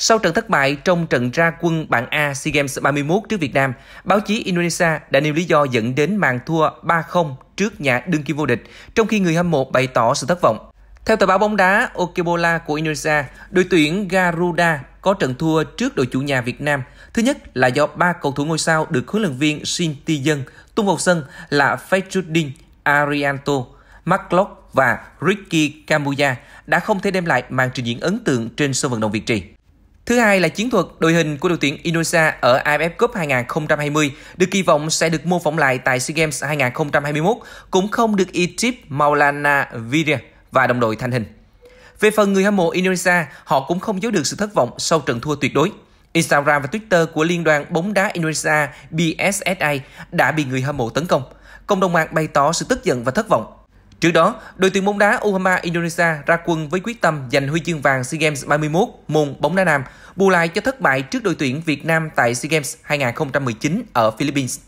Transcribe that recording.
Sau trận thất bại trong trận ra quân bảng A SEA Games 31 trước Việt Nam, báo chí Indonesia đã nêu lý do dẫn đến màn thua 3-0 trước nhà đương kim vô địch, trong khi người hâm mộ bày tỏ sự thất vọng. Theo tờ báo bóng đá Okebola của Indonesia, đội tuyển Garuda có trận thua trước đội chủ nhà Việt Nam. Thứ nhất là do ba cầu thủ ngôi sao được huấn luyện viên Shin Ti Dân tung vào sân là Fajruddin Arianto, Mark và Ricky Kamuya đã không thể đem lại màn trình diễn ấn tượng trên sân vận động Việt Trì. Thứ hai là chiến thuật đội hình của đội tuyển Indonesia ở AFF Cup 2020 được kỳ vọng sẽ được mô phỏng lại tại SEA Games 2021, cũng không được Egypt Maulana Vidya và đồng đội thành hình. Về phần người hâm mộ Indonesia, họ cũng không giấu được sự thất vọng sau trận thua tuyệt đối. Instagram và Twitter của Liên đoàn bóng đá Indonesia BSSI đã bị người hâm mộ tấn công. Cộng đồng mạng bày tỏ sự tức giận và thất vọng Trước đó, đội tuyển bóng đá U23 Indonesia ra quân với quyết tâm giành huy chương vàng SEA Games 31 môn bóng đá nam, bù lại cho thất bại trước đội tuyển Việt Nam tại SEA Games 2019 ở Philippines.